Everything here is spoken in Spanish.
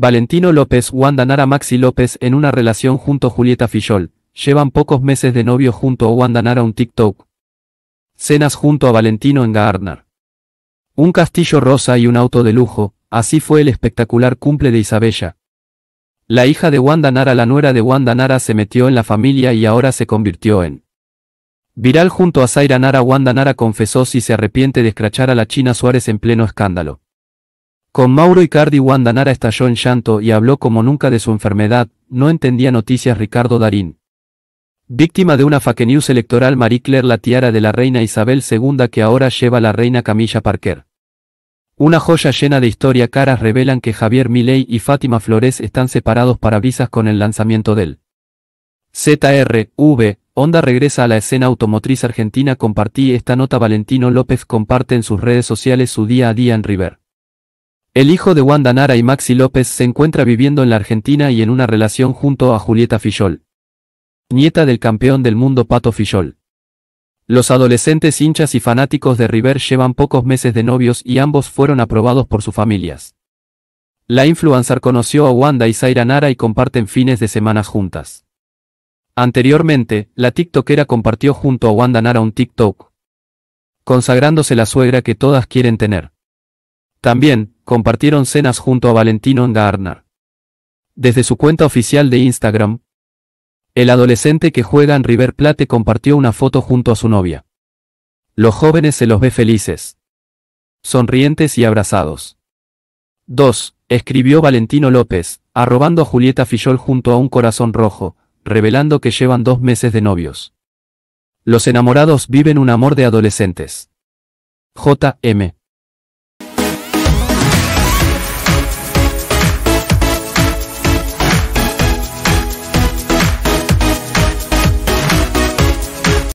Valentino López Wanda Nara Maxi López en una relación junto a Julieta Fillol. Llevan pocos meses de novio junto a Wanda Nara un TikTok. Cenas junto a Valentino en Gardner. Un castillo rosa y un auto de lujo, así fue el espectacular cumple de Isabella. La hija de Wanda Nara, la nuera de Wanda Nara, se metió en la familia y ahora se convirtió en viral junto a Zaira Nara. Wanda Nara confesó si se arrepiente de escrachar a la China Suárez en pleno escándalo. Con Mauro Icardi Wanda Nara estalló en llanto y habló como nunca de su enfermedad, no entendía noticias Ricardo Darín. Víctima de una fake news electoral Marie Claire la tiara de la reina Isabel II que ahora lleva la reina Camilla Parker. Una joya llena de historia caras revelan que Javier Milei y Fátima Flores están separados para visas con el lanzamiento del ZRV. Honda regresa a la escena automotriz argentina. Compartí esta nota. Valentino López comparte en sus redes sociales su día a día en River. El hijo de Wanda Nara y Maxi López se encuentra viviendo en la Argentina y en una relación junto a Julieta Fichol. Nieta del campeón del mundo Pato Fichol. Los adolescentes hinchas y fanáticos de River llevan pocos meses de novios y ambos fueron aprobados por sus familias. La influencer conoció a Wanda y Zaira Nara y comparten fines de semana juntas. Anteriormente, la TikTokera compartió junto a Wanda Nara un TikTok, consagrándose la suegra que todas quieren tener. También, compartieron cenas junto a Valentino Garner. Desde su cuenta oficial de Instagram, el adolescente que juega en River Plate compartió una foto junto a su novia. Los jóvenes se los ve felices, sonrientes y abrazados. 2. Escribió Valentino López, arrobando a Julieta Fillol junto a un corazón rojo, revelando que llevan dos meses de novios. Los enamorados viven un amor de adolescentes. J.M.